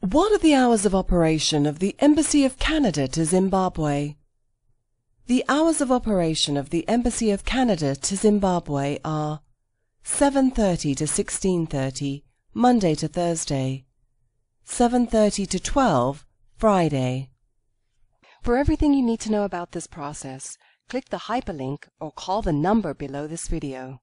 What are the hours of operation of the Embassy of Canada to Zimbabwe? The hours of operation of the Embassy of Canada to Zimbabwe are 7:30 to 16:30 Monday to Thursday, 7:30 to 12 Friday. For everything you need to know about this process, click the hyperlink or call the number below this video.